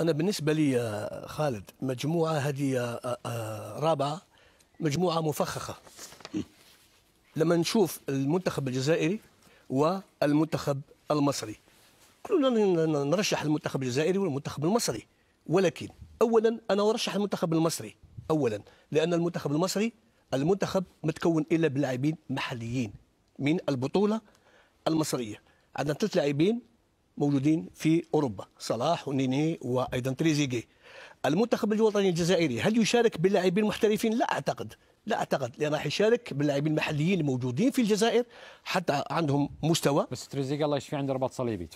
أنا بالنسبة لي خالد مجموعة هذه آه، آه، رابعة مجموعة مفخخة لما نشوف المنتخب الجزائري والمنتخب المصري كلنا نرشح المنتخب الجزائري والمنتخب المصري ولكن أولا أنا أرشح المنتخب المصري أولا لأن المنتخب المصري المنتخب متكون إلا بلاعبين محليين من البطولة المصرية عندنا ثلاث لاعبين موجودين في اوروبا صلاح ونيني وايضا تريزيجي المنتخب الوطني الجزائري هل يشارك باللاعبين المحترفين لا اعتقد لا اعتقد لان راح يشارك باللاعبين المحليين الموجودين في الجزائر حتى عندهم مستوى بس تريزيجي الله يشفي عنده رباط صليبي